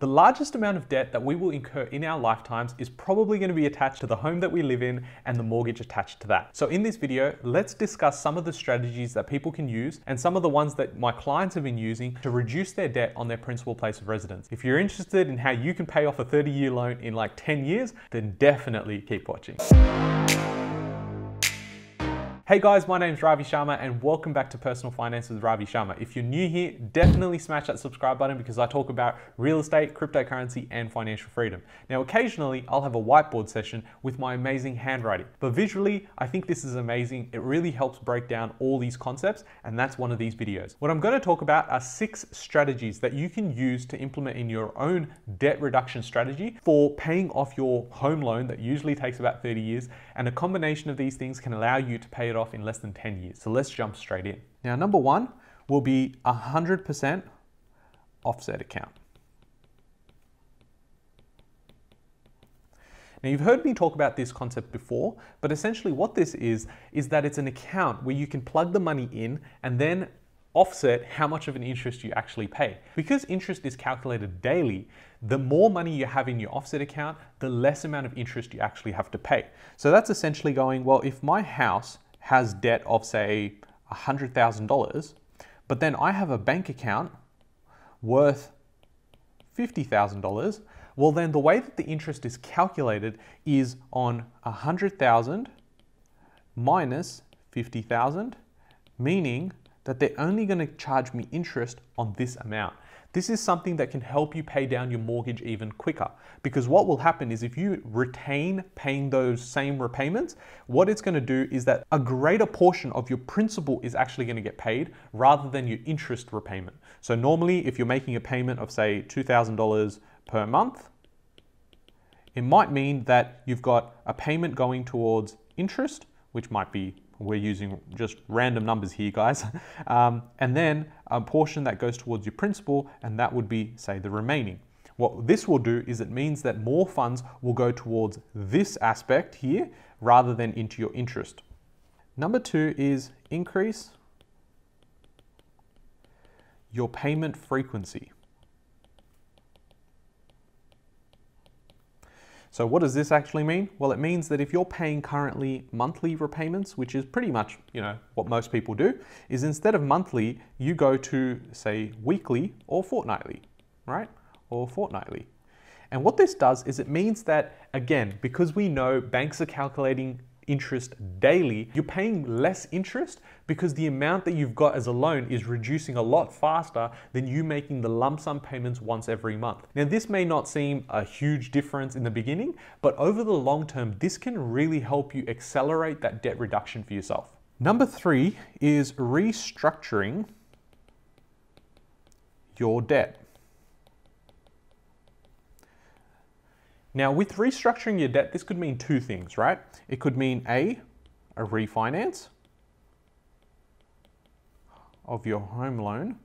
The largest amount of debt that we will incur in our lifetimes is probably going to be attached to the home that we live in and the mortgage attached to that. So in this video, let's discuss some of the strategies that people can use and some of the ones that my clients have been using to reduce their debt on their principal place of residence. If you're interested in how you can pay off a 30 year loan in like 10 years, then definitely keep watching. Hey guys, my name is Ravi Sharma and welcome back to Personal Finance with Ravi Sharma. If you're new here, definitely smash that subscribe button because I talk about real estate, cryptocurrency, and financial freedom. Now, occasionally I'll have a whiteboard session with my amazing handwriting, but visually I think this is amazing. It really helps break down all these concepts and that's one of these videos. What I'm gonna talk about are six strategies that you can use to implement in your own debt reduction strategy for paying off your home loan that usually takes about 30 years. And a combination of these things can allow you to pay it off in less than 10 years. So let's jump straight in. Now, number one will be 100% offset account. Now you've heard me talk about this concept before, but essentially what this is, is that it's an account where you can plug the money in and then offset how much of an interest you actually pay. Because interest is calculated daily, the more money you have in your offset account, the less amount of interest you actually have to pay. So that's essentially going, well, if my house has debt of say $100,000, but then I have a bank account worth $50,000, well then the way that the interest is calculated is on 100,000 minus 50,000, meaning that they're only going to charge me interest on this amount. This is something that can help you pay down your mortgage even quicker because what will happen is if you retain paying those same repayments, what it's going to do is that a greater portion of your principal is actually going to get paid rather than your interest repayment. So normally if you're making a payment of say $2,000 per month, it might mean that you've got a payment going towards interest, which might be we're using just random numbers here, guys. Um, and then a portion that goes towards your principal, and that would be, say, the remaining. What this will do is it means that more funds will go towards this aspect here rather than into your interest. Number two is increase your payment frequency. So what does this actually mean? Well, it means that if you're paying currently monthly repayments, which is pretty much, you know, what most people do, is instead of monthly, you go to say weekly or fortnightly, right? Or fortnightly. And what this does is it means that, again, because we know banks are calculating interest daily, you're paying less interest because the amount that you've got as a loan is reducing a lot faster than you making the lump sum payments once every month. Now, this may not seem a huge difference in the beginning, but over the long term, this can really help you accelerate that debt reduction for yourself. Number three is restructuring your debt. Now with restructuring your debt, this could mean two things, right? It could mean A, a refinance of your home loan,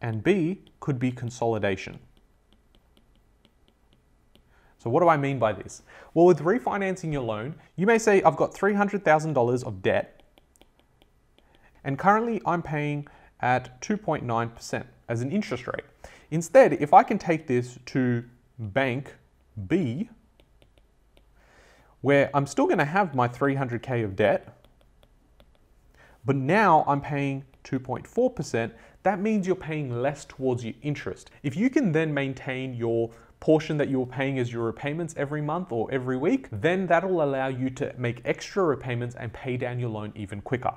and B could be consolidation. So what do I mean by this? Well, with refinancing your loan, you may say, I've got $300,000 of debt, and currently I'm paying at 2.9% as an interest rate. Instead, if I can take this to bank B, where I'm still going to have my 300K of debt, but now I'm paying 2.4%. That means you're paying less towards your interest. If you can then maintain your portion that you're paying as your repayments every month or every week, then that'll allow you to make extra repayments and pay down your loan even quicker.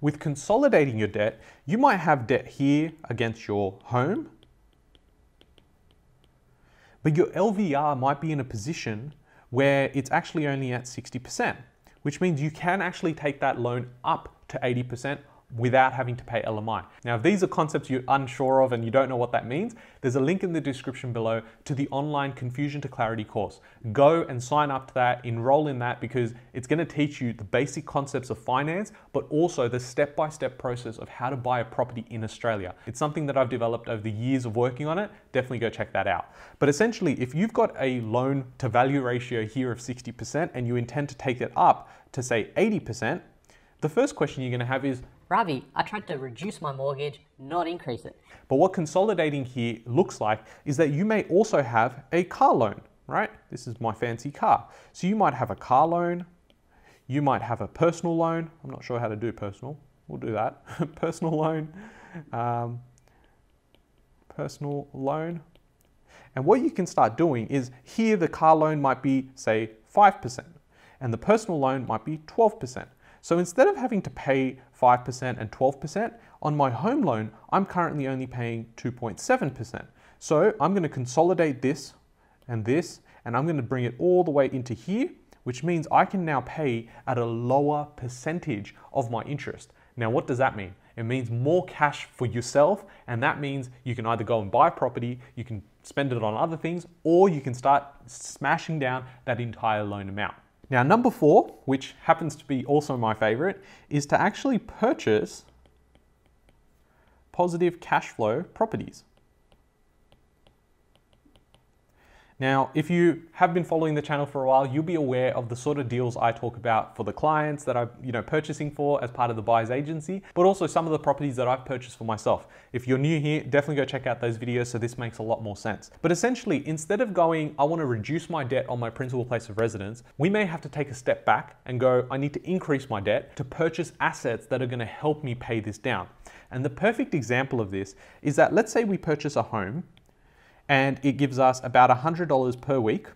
With consolidating your debt, you might have debt here against your home, but your LVR might be in a position where it's actually only at 60%, which means you can actually take that loan up to 80% without having to pay LMI. Now, if these are concepts you're unsure of and you don't know what that means, there's a link in the description below to the online Confusion to Clarity course. Go and sign up to that, enroll in that because it's gonna teach you the basic concepts of finance, but also the step-by-step process of how to buy a property in Australia. It's something that I've developed over the years of working on it. Definitely go check that out. But essentially, if you've got a loan to value ratio here of 60% and you intend to take it up to say 80%, the first question you're gonna have is, Ravi, I tried to reduce my mortgage, not increase it. But what consolidating here looks like is that you may also have a car loan, right? This is my fancy car. So you might have a car loan, you might have a personal loan. I'm not sure how to do personal. We'll do that. personal loan, um, personal loan. And what you can start doing is here the car loan might be, say, 5%, and the personal loan might be 12%. So instead of having to pay 5% and 12%, on my home loan, I'm currently only paying 2.7%. So I'm gonna consolidate this and this, and I'm gonna bring it all the way into here, which means I can now pay at a lower percentage of my interest. Now, what does that mean? It means more cash for yourself, and that means you can either go and buy property, you can spend it on other things, or you can start smashing down that entire loan amount. Now, number four, which happens to be also my favorite, is to actually purchase positive cash flow properties. Now, if you have been following the channel for a while, you'll be aware of the sort of deals I talk about for the clients that I'm you know, purchasing for as part of the buyer's agency, but also some of the properties that I've purchased for myself. If you're new here, definitely go check out those videos so this makes a lot more sense. But essentially, instead of going, I wanna reduce my debt on my principal place of residence, we may have to take a step back and go, I need to increase my debt to purchase assets that are gonna help me pay this down. And the perfect example of this is that let's say we purchase a home and it gives us about $100 per week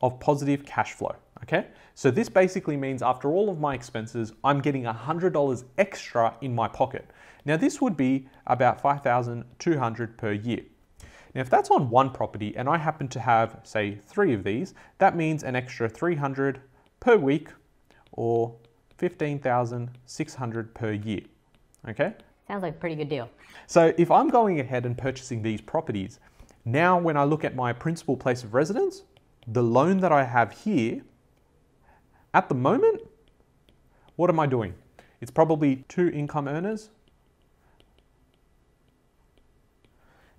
of positive cash flow, okay? So this basically means after all of my expenses, I'm getting $100 extra in my pocket. Now this would be about 5,200 per year. Now if that's on one property and I happen to have, say, three of these, that means an extra 300 per week or 15,600 per year, okay? Sounds like a pretty good deal. So if I'm going ahead and purchasing these properties, now, when I look at my principal place of residence, the loan that I have here, at the moment, what am I doing? It's probably two income earners.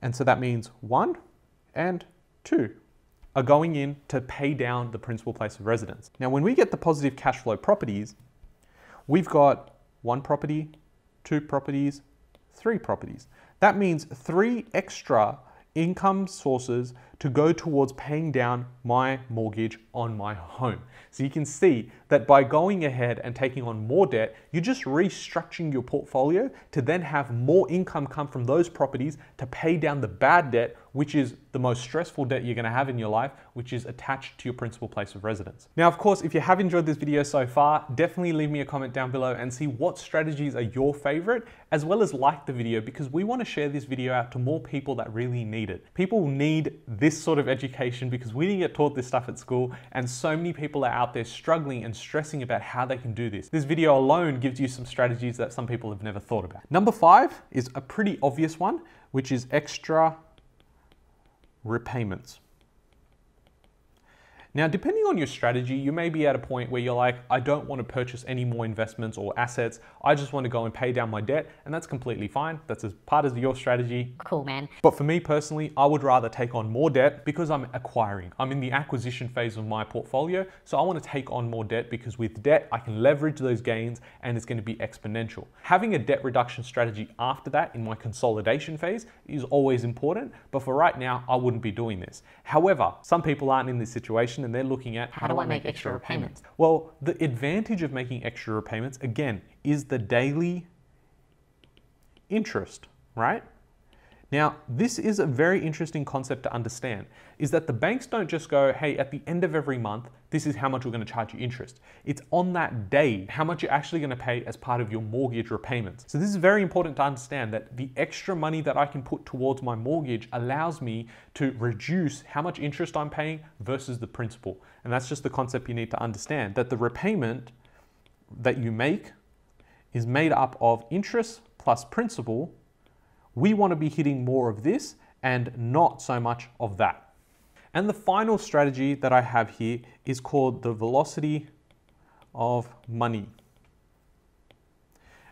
And so that means one and two are going in to pay down the principal place of residence. Now, when we get the positive cash flow properties, we've got one property, two properties, three properties. That means three extra income sources to go towards paying down my mortgage on my home. So you can see that by going ahead and taking on more debt, you're just restructuring your portfolio to then have more income come from those properties to pay down the bad debt, which is the most stressful debt you're gonna have in your life, which is attached to your principal place of residence. Now, of course, if you have enjoyed this video so far, definitely leave me a comment down below and see what strategies are your favorite, as well as like the video because we wanna share this video out to more people that really need it. People need this this sort of education because we didn't get taught this stuff at school and so many people are out there struggling and stressing about how they can do this. This video alone gives you some strategies that some people have never thought about. Number five is a pretty obvious one, which is extra repayments. Now, depending on your strategy, you may be at a point where you're like, I don't want to purchase any more investments or assets. I just want to go and pay down my debt. And that's completely fine. That's as part of your strategy. Cool, man. But for me personally, I would rather take on more debt because I'm acquiring. I'm in the acquisition phase of my portfolio. So I want to take on more debt because with debt, I can leverage those gains and it's going to be exponential. Having a debt reduction strategy after that in my consolidation phase is always important. But for right now, I wouldn't be doing this. However, some people aren't in this situation and they're looking at how do I make extra repayments? Well, the advantage of making extra repayments, again, is the daily interest, right? Now, this is a very interesting concept to understand, is that the banks don't just go, hey, at the end of every month, this is how much we're gonna charge you interest. It's on that day, how much you're actually gonna pay as part of your mortgage repayments. So this is very important to understand that the extra money that I can put towards my mortgage allows me to reduce how much interest I'm paying versus the principal. And that's just the concept you need to understand, that the repayment that you make is made up of interest plus principal we want to be hitting more of this and not so much of that. And the final strategy that I have here is called the velocity of money.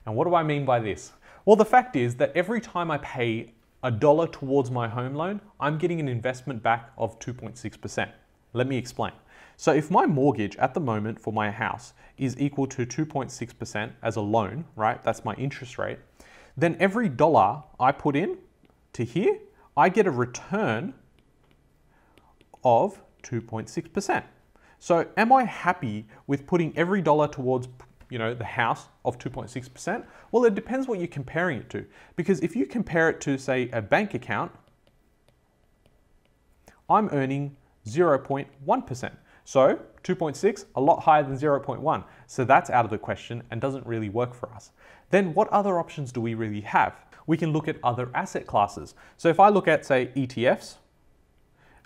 And what do I mean by this? Well, the fact is that every time I pay a dollar towards my home loan, I'm getting an investment back of 2.6%. Let me explain. So if my mortgage at the moment for my house is equal to 2.6% as a loan, right? That's my interest rate then every dollar I put in to here, I get a return of 2.6%. So am I happy with putting every dollar towards you know, the house of 2.6%? Well, it depends what you're comparing it to. Because if you compare it to, say, a bank account, I'm earning 0.1%. So 2.6, a lot higher than 0.1. So that's out of the question and doesn't really work for us. Then what other options do we really have? We can look at other asset classes. So if I look at say ETFs,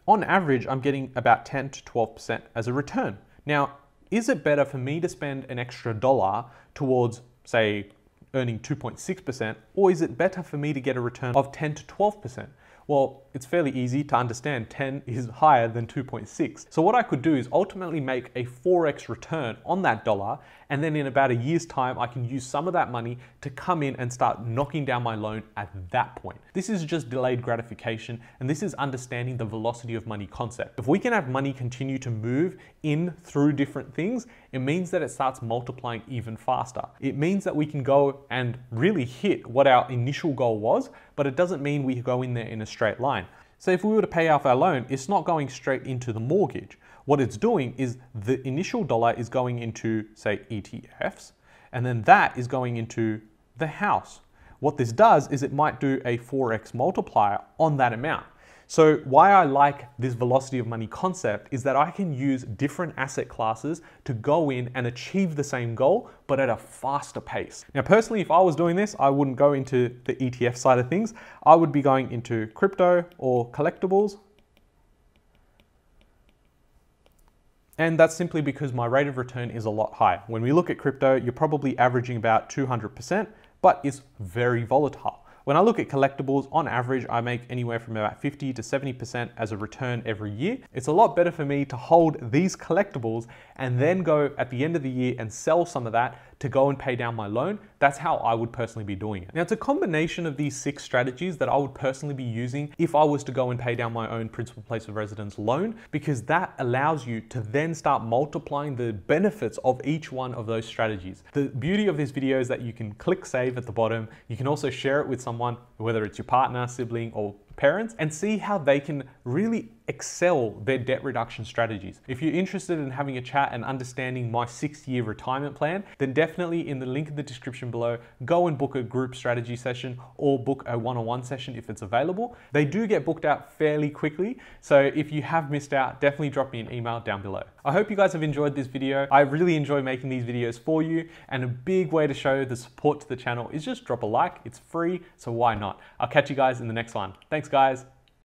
on average, I'm getting about 10 to 12% as a return. Now, is it better for me to spend an extra dollar towards say earning 2.6% or is it better for me to get a return of 10 to 12%? Well, it's fairly easy to understand 10 is higher than 2.6. So what I could do is ultimately make a 4x return on that dollar and then in about a year's time, I can use some of that money to come in and start knocking down my loan at that point. This is just delayed gratification, and this is understanding the velocity of money concept. If we can have money continue to move in through different things, it means that it starts multiplying even faster. It means that we can go and really hit what our initial goal was, but it doesn't mean we go in there in a straight line. So if we were to pay off our loan, it's not going straight into the mortgage. What it's doing is the initial dollar is going into, say, ETFs, and then that is going into the house. What this does is it might do a 4x multiplier on that amount. So why I like this velocity of money concept is that I can use different asset classes to go in and achieve the same goal, but at a faster pace. Now, personally, if I was doing this, I wouldn't go into the ETF side of things. I would be going into crypto or collectibles, And that's simply because my rate of return is a lot higher. When we look at crypto, you're probably averaging about 200%, but it's very volatile. When I look at collectibles, on average, I make anywhere from about 50 to 70% as a return every year. It's a lot better for me to hold these collectibles and then go at the end of the year and sell some of that to go and pay down my loan, that's how I would personally be doing it. Now, it's a combination of these six strategies that I would personally be using if I was to go and pay down my own principal place of residence loan, because that allows you to then start multiplying the benefits of each one of those strategies. The beauty of this video is that you can click save at the bottom. You can also share it with someone, whether it's your partner, sibling, or parents and see how they can really excel their debt reduction strategies. If you're interested in having a chat and understanding my six year retirement plan, then definitely in the link in the description below, go and book a group strategy session or book a one on one session if it's available. They do get booked out fairly quickly, so if you have missed out, definitely drop me an email down below. I hope you guys have enjoyed this video. I really enjoy making these videos for you, and a big way to show the support to the channel is just drop a like, it's free, so why not? I'll catch you guys in the next one. Thanks, guys.